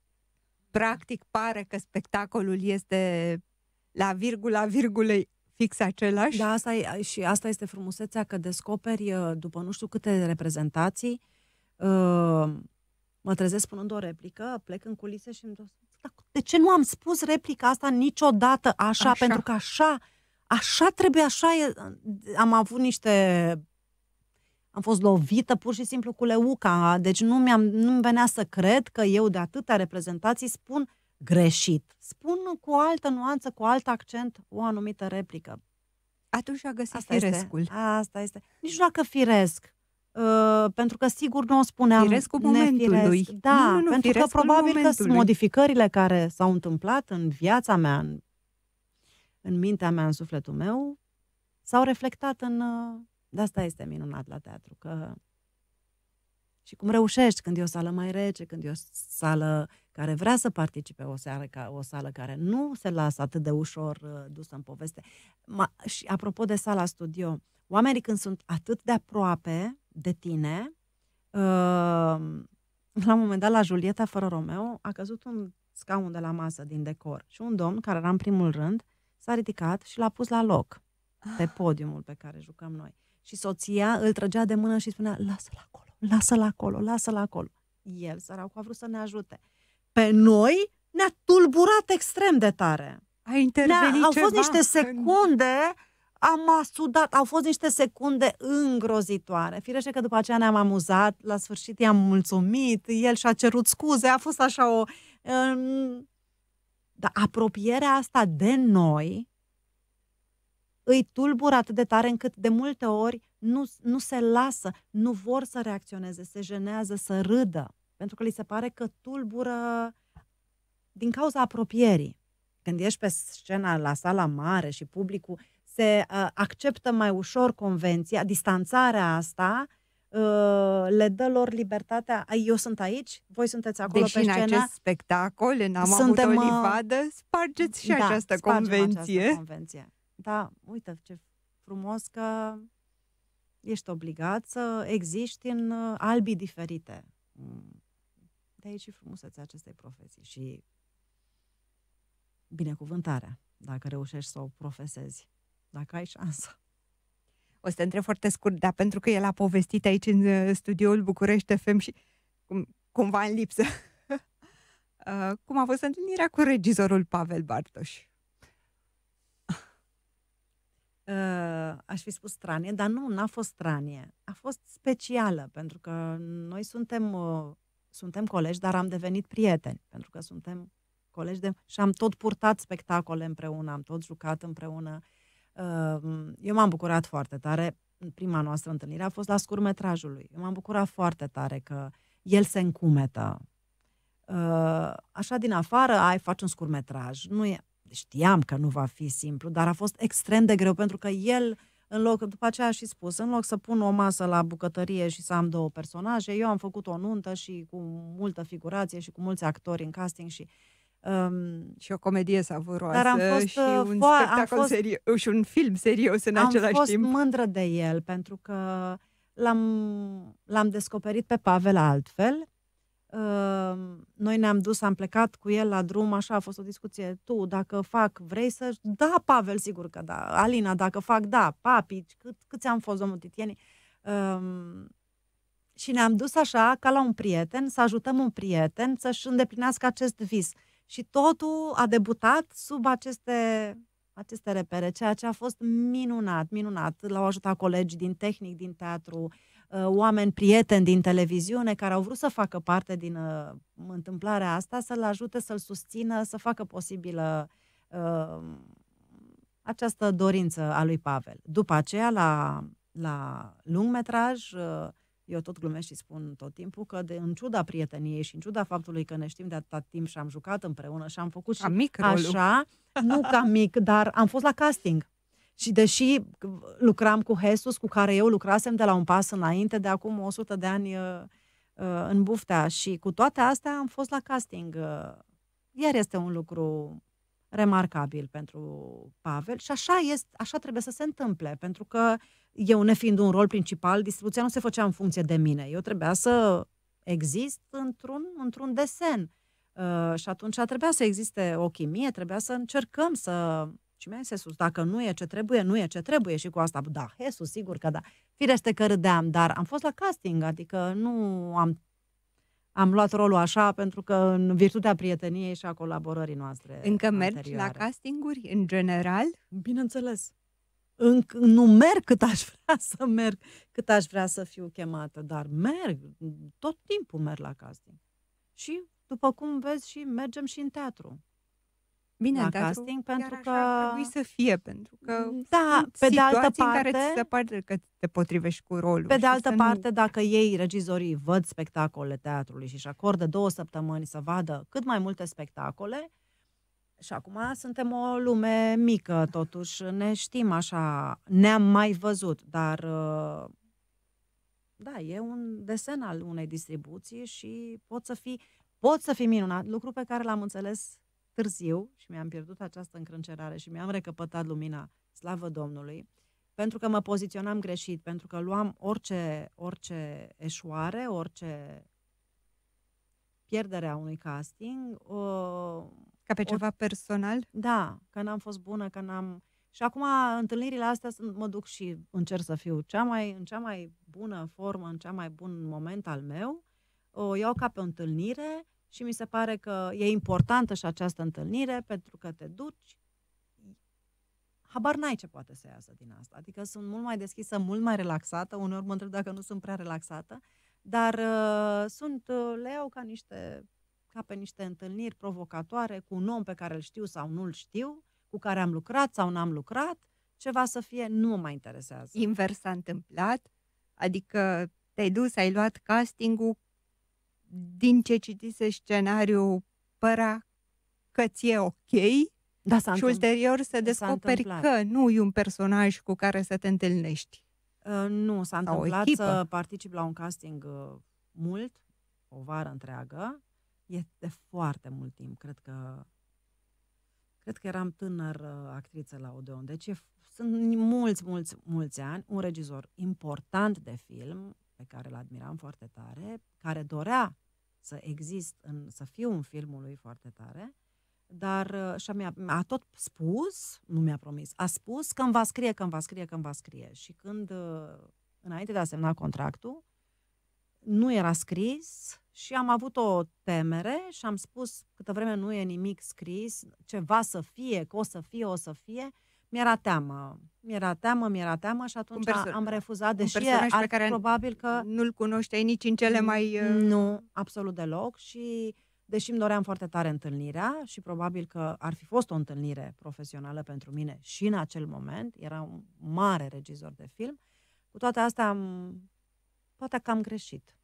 practic pare că spectacolul este la virgula virgulei fix același. Da, asta e, și asta este frumusețea că descoperi ă, după nu știu câte reprezentații, ă, mă trezesc spunând o replică, plec în culise și îmi dau de ce nu am spus replica asta niciodată așa? așa. Pentru că așa, așa trebuie, așa e. Am avut niște am fost lovită pur și simplu cu leuca, deci nu mi-am, nu-mi venea să cred că eu de atâtea reprezentații spun greșit. Spun cu o altă nuanță, cu alt accent, o anumită replică. Atunci a găsit asta firescul. Este, asta este. Nici nu dacă firesc. Ă, pentru că sigur nu o spuneam firesc cu momentului. Nefiresc. Da, nu, nu, nu, pentru că probabil că sunt modificările care s-au întâmplat în viața mea, în, în mintea mea, în sufletul meu, s-au reflectat în... Ă, de asta este minunat la teatru, că și cum reușești când e o sală mai rece, când e o sală care vrea să participe, o, seară, ca, o sală care nu se lasă atât de ușor ă, dusă în poveste. Ma, și apropo de sala studio, uh, oamenii când sunt atât de aproape de tine, uh, la un moment dat la Julieta fără Romeo a căzut un scaun de la masă din decor și un domn care era în primul rând s-a ridicat și l-a pus la loc ah. pe podiumul pe care jucam noi. Și soția îl trăgea de mână și spunea, lasă-l acolo, lasă-l acolo, lasă-l acolo. El, săracul, a vrut să ne ajute. Pe noi ne-a tulburat extrem de tare. A intervenit ne-a, Au fost niște secunde în am sudat, au fost niște secunde îngrozitoare. Firește că după aceea ne-am amuzat, la sfârșit i-am mulțumit, el și-a cerut scuze, a fost așa o... Um, dar apropierea asta de noi îi tulbură atât de tare încât de multe ori nu, nu se lasă, nu vor să reacționeze, se jenează, să râdă, pentru că li se pare că tulbură din cauza apropierii. Când ești pe scena la sala mare și publicul se ă, acceptă mai ușor convenția, distanțarea asta ă, le dă lor libertatea. Eu sunt aici, voi sunteți acolo Deși pe scenă. în acest spectacol, în am Suntem, avut ă, o livadă, spargeți și da, această convenție. această convenție. Da, uite ce frumos că ești obligat să existi în albii diferite. De aici și frumusețea acestei profesii și binecuvântarea, dacă reușești să o profesezi dacă ai șansa. O să te întreb foarte scurt, dar pentru că el a povestit aici în uh, studioul București FM și cum, cumva în lipsă. [laughs] uh, cum a fost întâlnirea cu regizorul Pavel Bartoș? [laughs] Uh, aș fi spus stranie, dar nu, n-a fost stranie. A fost specială, pentru că noi suntem, uh, suntem colegi, dar am devenit prieteni, pentru că suntem colegi de... și am tot purtat spectacole împreună, am tot jucat împreună. Uh, Ehm, eu m-am bucurat foarte tare. Prima noastră întâlnire a fost la scurmetrajul lui. Eu m-am bucurat foarte tare că el se încumetă. Ehm, așa din afară, ai, faci un scurmetraj. Nu e, știam că nu va fi simplu, dar a fost extrem de greu pentru că el, în loc, după aceea a și spus, în loc să pun o masă la bucătărie și să am două personaje, eu am făcut o nuntă și cu multă figurație și cu mulți actori în casting și uh, Um, și o comedie savuroasă dar am fost, și uh, un fo- spectacol fost, serios și un film serios în același timp. Am fost mândră de el pentru că l-am, l-am descoperit pe Pavel altfel. Uh, noi ne-am dus, am plecat cu el la drum, așa a fost o discuție. Tu, dacă fac, vrei să... Da, Pavel, sigur că da. Alina, dacă fac, da. Papi, cât, câți am fost, domnul Titieni? Uh, și ne-am dus așa, ca la un prieten, să ajutăm un prieten să-și îndeplinească acest vis. Uh, și totul a debutat sub aceste, aceste repere, ceea ce a fost minunat, minunat. L-au ajutat colegi din tehnic, din teatru, uh, oameni prieteni din televiziune care au vrut să facă parte din uh, întâmplarea asta, să-l ajute, să-l susțină, să facă posibilă uh, această dorință a lui Pavel. După aceea, la, la lungmetraj, uh, eu tot glumesc și spun tot timpul că de, în ciuda prieteniei și în ciuda faptului că ne știm de atât timp și am jucat împreună și am făcut și mic așa, nu ca [laughs] mic, dar am fost la casting. Și deși lucram cu Hesus, cu care eu lucrasem de la un pas înainte, de acum 100 de ani uh, uh, în buftea și cu toate astea am fost la casting. Uh, iar este un lucru remarcabil pentru Pavel și așa, este, așa trebuie să se întâmple, pentru că uh, eu nefiind un rol principal, distribuția nu se făcea în funcție de mine. Eu trebuia să exist într-un, într-un desen. Uh, și atunci trebuia să existe o chimie, trebuia să încercăm să... Și mi-a zis Iisus, dacă nu e ce trebuie, nu e ce trebuie și cu asta, da, Iisus, sigur că da. Firește că râdeam, dar am fost la casting, adică nu am am luat rolul așa pentru că în virtutea prieteniei și a colaborării noastre. Încă mergi anterioare. la castinguri în general? Bineînțeles în, nu merg cât aș vrea [laughs] să merg, cât aș vrea să fiu chemată, dar merg, tot timpul merg la casting. Și, după cum vezi, și mergem și în teatru. Bine, la teatru, casting, pentru că... Așa să fie, pentru că mm, da, pe de altă parte, în care ți se pare că te potrivești cu rolul. Pe de altă parte, nu... dacă ei, regizorii, văd spectacole teatrului și își acordă două săptămâni să vadă cât mai multe spectacole, și acum suntem o lume mică, totuși ne știm așa, ne-am mai văzut, dar uh, da, e un desen al unei distribuții și pot să fi, pot să fi minunat, lucru pe care l-am înțeles târziu și mi-am pierdut această încrâncerare și mi-am recăpătat lumina, slavă Domnului, pentru că mă poziționam greșit, pentru că luam orice, orice eșoare, orice pierdere a unui casting, uh, ca pe ceva o... personal? Da, că n-am fost bună, că n-am... Și acum întâlnirile astea sunt, mă duc și încerc să fiu cea mai, în cea mai bună formă, în cea mai bun moment al meu. O iau ca pe o întâlnire și mi se pare că e importantă și această întâlnire pentru că te duci, habar n-ai ce poate să iasă din asta. Adică sunt mult mai deschisă, mult mai relaxată. Uneori mă întreb dacă nu sunt prea relaxată, dar uh, sunt, uh, le iau ca niște ca pe niște întâlniri provocatoare cu un om pe care îl știu sau nu-l știu, cu care am lucrat sau n-am lucrat, ceva să fie, nu mă interesează. Invers s-a întâmplat, adică te-ai dus, ai luat castingul, din ce citise scenariul părea că ți-e ok, da, s-a și ulterior să descoperi că nu e un personaj cu care să te întâlnești. Uh, nu, s-a întâmplat să particip la un casting uh, mult, o vară întreagă, este foarte mult timp, cred că cred că eram tânăr uh, actriță la Odeon. Deci sunt mulți, mulți, mulți ani, un regizor important de film, pe care îl admiram foarte tare, care dorea să exist, în, să fiu un filmul lui foarte tare, dar uh, și a mi-a tot spus, nu mi-a promis, a spus că îmi va scrie, că îmi va scrie, că îmi va scrie. Și când, uh, înainte de a semna contractul, nu era scris și am avut o temere și am spus câtă vreme nu e nimic scris, ceva să fie, că o să fie, o să fie, mi-era teamă. Mi-era teamă, mi-era teamă și atunci perso- am refuzat, deși un ar, pe care probabil că... Nu-l cunoșteai nici în cele mai... Uh, nu, absolut deloc și deși îmi doream foarte tare întâlnirea și probabil că ar fi fost o întâlnire profesională pentru mine și în acel moment, era un mare regizor de film, cu toate astea am Poate că am greșit.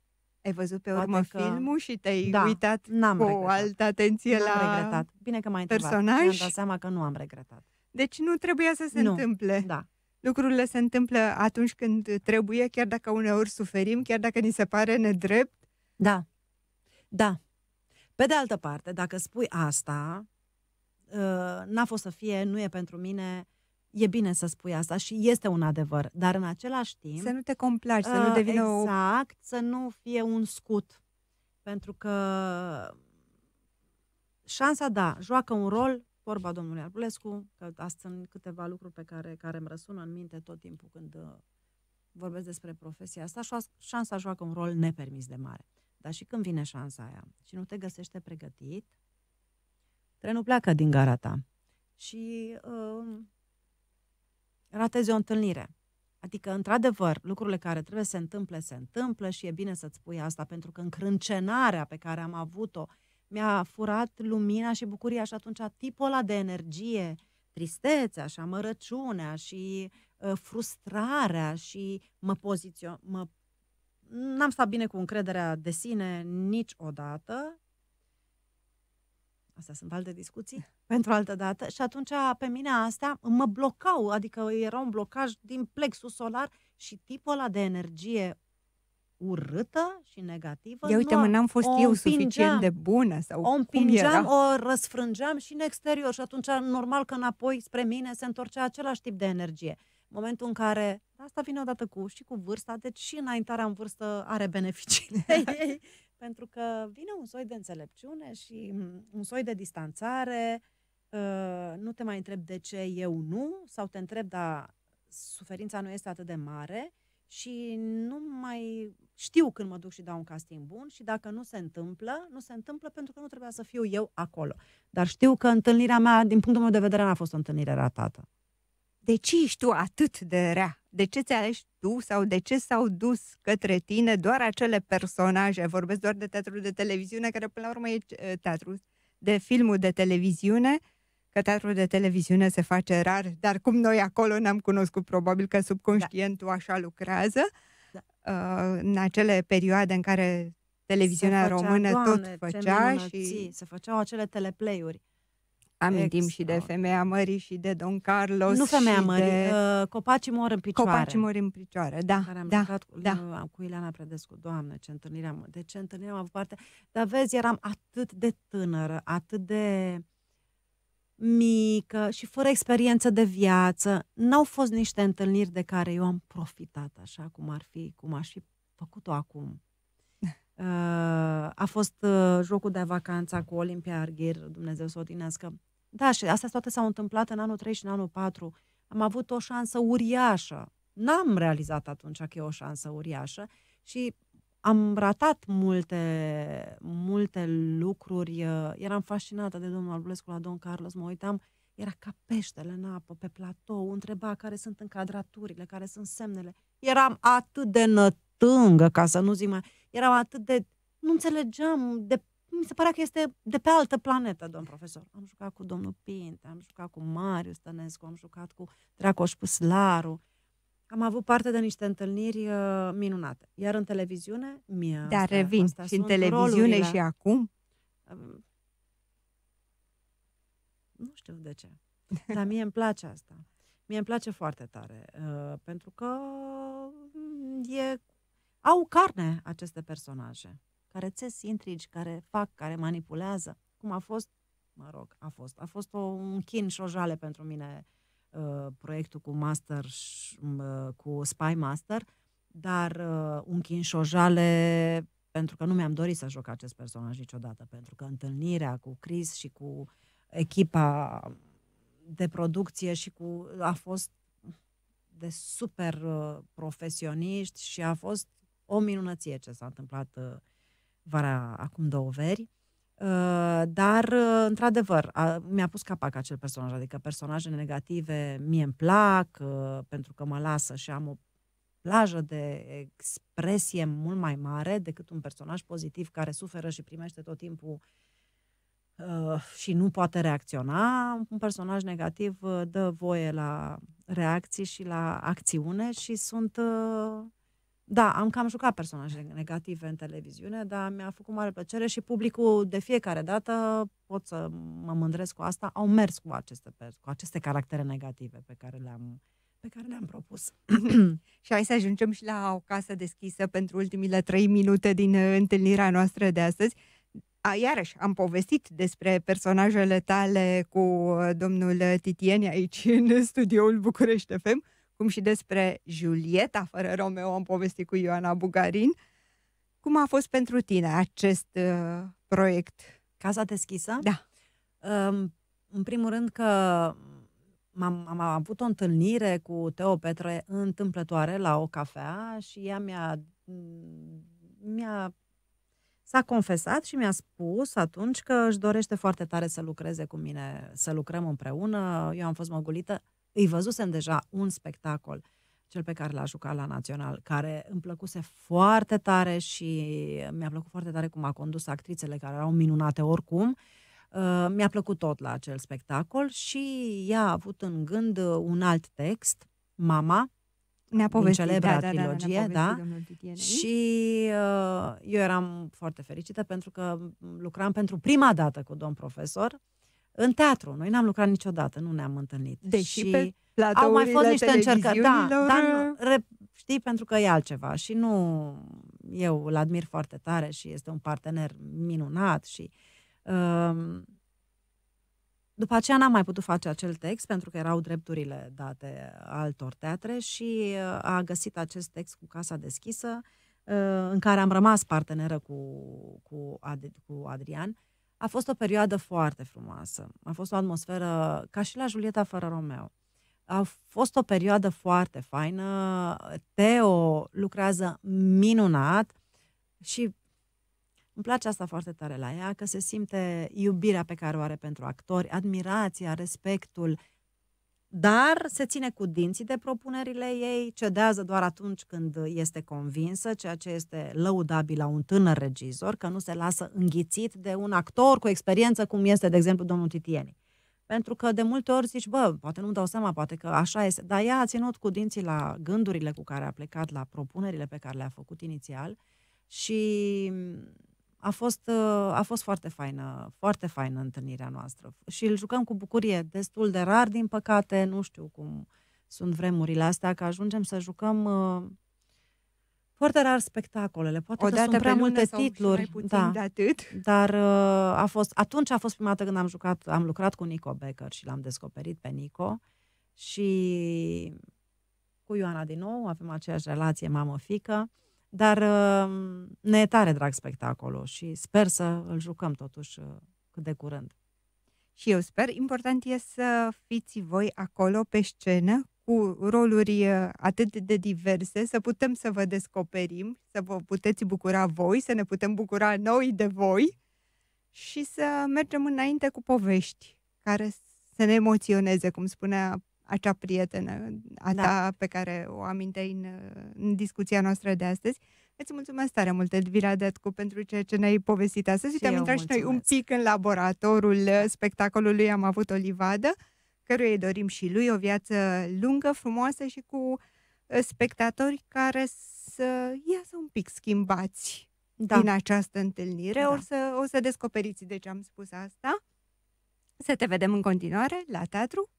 Ai văzut pe urmă că... filmul și te-ai da, uitat n-am cu regretat. altă atenție n-am la regretat. Bine că m-ai personaj. Mi-am dat seama că nu am regretat. Deci nu trebuia să se nu. întâmple. Da. Lucrurile se întâmplă atunci când trebuie, chiar dacă uneori suferim, chiar dacă ni se pare nedrept. Da. Da. Pe de altă parte, dacă spui asta, uh, n-a fost să fie, nu e pentru mine, E bine să spui asta și este un adevăr, dar în același timp... Să nu te complaci, să nu ă, devină Exact, o... să nu fie un scut. Pentru că șansa, da, joacă un rol, vorba domnului Arbulescu, că astea sunt câteva lucruri pe care, care îmi răsună în minte tot timpul când ă, vorbesc despre profesia asta, șansa joacă un rol nepermis de mare. Dar și când vine șansa aia și nu te găsește pregătit, trenul pleacă din gara ta. Și uh, ratezi o întâlnire. Adică, într-adevăr, lucrurile care trebuie să se întâmple, se întâmplă și e bine să-ți spui asta, pentru că încrâncenarea pe care am avut-o mi-a furat lumina și bucuria și atunci tipul ăla de energie, tristețea și amărăciunea și uh, frustrarea și mă poziționez, Mă... N-am stat bine cu încrederea de sine niciodată Asta sunt alte discuții [laughs] pentru altă dată. Și atunci pe mine asta mă blocau, adică era un blocaj din plexul solar și tipul ăla de energie urâtă și negativă. Eu uite, mă, n-am fost eu suficient de bună. Sau o împingeam, cum era? o răsfrângeam și în exterior și atunci normal că înapoi spre mine se întorcea același tip de energie. Momentul în care, asta vine odată cu și cu vârsta, deci și înaintarea în vârstă are beneficii. [laughs] pentru că vine un soi de înțelepciune și mm, un soi de distanțare, uh, nu te mai întreb de ce eu nu, sau te întreb, dar suferința nu este atât de mare și nu mai știu când mă duc și dau un casting bun și dacă nu se întâmplă, nu se întâmplă pentru că nu trebuia să fiu eu acolo. Dar știu că întâlnirea mea, din punctul meu de vedere, n-a fost o întâlnire ratată. De ce ești tu atât de rea? de ce ți alegi tu sau de ce s-au dus către tine doar acele personaje? Vorbesc doar de teatrul de televiziune, care până la urmă e teatru, de filmul de televiziune, că teatrul de televiziune se face rar, dar cum noi acolo ne am cunoscut, probabil că subconștientul da. așa lucrează, da. uh, în acele perioade în care televiziunea făcea, română doamne, tot făcea și... Se făceau acele teleplay-uri. Amintim Extra. și de exact. femeia mării și de Don Carlos. Nu femeia mării, de... Uh, copacii mor în picioare. Copacii mor în picioare, da. Care am da, lucrat cu, da. cu Ileana Predescu. Doamne, ce întâlnire am, de ce întâlnire am avut parte. Dar vezi, eram atât de tânără, atât de mică și fără experiență de viață. N-au fost niște întâlniri de care eu am profitat așa cum ar fi, cum aș fi făcut-o acum a fost uh, jocul de vacanță cu Olimpia Arghir, Dumnezeu să o tinească. Da, și astea toate s-au întâmplat în anul 3 și în anul 4. Am avut o șansă uriașă. N-am realizat atunci că e o șansă uriașă și am ratat multe, multe lucruri. Uh, eram fascinată de domnul Albulescu la Don Carlos, mă uitam uh, era ca peștele în apă, pe platou, întreba care sunt încadraturile, care sunt semnele. Eram atât de nătângă, ca să nu zic mai... Eram atât de... Nu înțelegeam, de... mi se părea că este de pe altă planetă, domn profesor. Am jucat cu domnul Pinte, am jucat cu Marius Stănescu, am jucat cu Dracoș Puslaru. Am avut parte de niște întâlniri uh, minunate. Iar în televiziune, mie... Dar revin. Și în televiziune rolurile. și acum? Nu știu de ce. Dar mie îmi place asta. Mie îmi place foarte tare, uh, pentru că mm, e, au carne aceste personaje, care țes intrigi, care fac, care manipulează. Cum a fost, mă rog, a fost. A fost o, un chin și o jale pentru mine uh, proiectul cu Master, uh, cu Spy Master, dar uh, un chin și o jale pentru că nu mi-am dorit să joc acest personaj niciodată, pentru că întâlnirea cu Chris și cu uh, echipa de producție și cu a fost de super uh, profesioniști și a fost o minunăție ce s-a întâmplat uh, vara acum două veri. Uh, dar, într-adevăr, a, mi-a pus capac acel personaj, adică personaje negative mie îmi plac, pentru că mă lasă și am o plajă de expresie mult mai mare decât un personaj pozitiv care suferă și primește tot timpul uh, Uh, și nu poate reacționa, un personaj negativ uh, dă voie la reacții și la acțiune și sunt... Uh, da, am cam jucat personaje negative în televiziune, dar mi-a făcut mare plăcere și publicul de fiecare dată, pot să mă mândresc cu asta, au mers cu aceste, cu aceste caractere negative pe care le-am pe care le-am propus. [coughs] și hai să ajungem și la o casă deschisă pentru ultimile trei minute din întâlnirea noastră de astăzi iarăși, am povestit despre personajele tale cu uh, domnul Titieni aici [laughs] în studioul București FM, cum și despre Julieta fără Romeo am povestit cu Ioana Bugarin. Cum a fost pentru tine acest uh, proiect? Casa deschisă? Da. Um, în primul rând că am, am avut o întâlnire cu Teo Petre întâmplătoare la o cafea și ea mi-a, mi-a S-a confesat și mi-a spus atunci că își dorește foarte tare să lucreze cu mine, să lucrăm împreună. Eu am fost măgulită. Îi văzusem deja un spectacol, cel pe care l-a jucat la Național, care îmi plăcuse foarte tare și mi-a plăcut foarte tare cum a condus actrițele, care erau minunate oricum. Uh, mi-a plăcut tot la acel spectacol și ea a avut în gând un alt text, Mama, ne-a povestit, din da, celebra da, trilogie, da? da, da, povestit, da? Și uh, eu eram foarte fericită pentru că lucram pentru prima dată cu domn profesor în teatru. Noi n-am lucrat niciodată, nu ne-am întâlnit. Deși și pe au mai fost niște încercări, da, dar re, știi, pentru că e altceva și nu eu îl admir foarte tare și este un partener minunat și uh, după aceea n-am mai putut face acel text pentru că erau drepturile date altor teatre și uh, a găsit acest text cu casa deschisă, uh, în care am rămas parteneră cu, cu, Ad- cu Adrian. A fost o perioadă foarte frumoasă. A fost o atmosferă ca și la Julieta fără Romeo. A fost o perioadă foarte faină. Teo lucrează minunat și îmi place asta foarte tare la ea, că se simte iubirea pe care o are pentru actori, admirația, respectul, dar se ține cu dinții de propunerile ei, cedează doar atunci când este convinsă, ceea ce este lăudabil la un tânăr regizor, că nu se lasă înghițit de un actor cu experiență, cum este, de exemplu, domnul Titieni. Pentru că de multe ori zici, bă, poate nu-mi dau seama, poate că așa este. Dar ea a ținut cu dinții la gândurile cu care a plecat, la propunerile pe care le-a făcut inițial și a fost, ă, a fost foarte faină, foarte faină întâlnirea noastră. Și îl jucăm cu bucurie, destul de rar, din păcate, nu știu cum sunt vremurile astea, că ajungem să jucăm uh, foarte rar spectacolele, poate o că sunt prea multe titluri, da, de atât. dar uh, a fost, atunci a fost prima dată când am jucat, am lucrat cu Nico Becker și l-am descoperit pe Nico și cu Ioana din nou, avem aceeași relație mamă-fică dar uh, ne e tare drag spectacolul și sper să îl jucăm totuși uh, cât de curând. Și eu sper. Important e să fiți voi acolo pe scenă cu roluri uh, atât de diverse, să putem să vă descoperim, să vă puteți bucura voi, să ne putem bucura noi de voi și să mergem înainte cu povești care să ne emoționeze, cum spunea acea prietenă a da. ta pe care o aminteai în, în discuția noastră de astăzi. Îți mulțumesc tare mult, Edvira Detcu, pentru ceea ce ne-ai povestit astăzi. Și te-am intrat și noi un pic în laboratorul uh, spectacolului Am avut o livadă, căruia îi dorim și lui o viață lungă, frumoasă și cu uh, spectatori care să iasă un pic schimbați da. din această întâlnire. Da. O, să, o să descoperiți de ce am spus asta. Să te vedem în continuare la teatru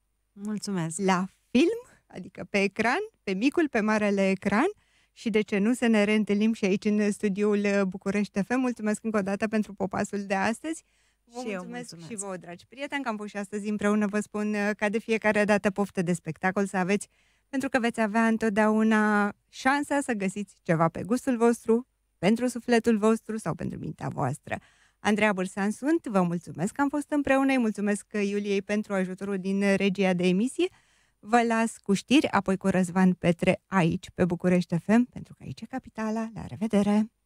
Mulțumesc! La film, adică pe ecran, pe micul, pe marele ecran și de ce nu să ne reîntâlnim și aici în studioul uh, București FM. Mulțumesc încă o dată pentru popasul de astăzi. Vă și mulțumesc, eu mulțumesc și vouă, dragi prieteni, că am fost și astăzi împreună. Vă spun uh, ca de fiecare dată poftă de spectacol să aveți, pentru că veți avea întotdeauna șansa să găsiți ceva pe gustul vostru, pentru sufletul vostru sau pentru mintea voastră. Andreea Bârsan sunt, vă mulțumesc că am fost împreună, îi mulțumesc Iuliei pentru ajutorul din regia de emisie. Vă las cu știri, apoi cu Răzvan Petre aici, pe București FM, pentru că aici e capitala. La revedere!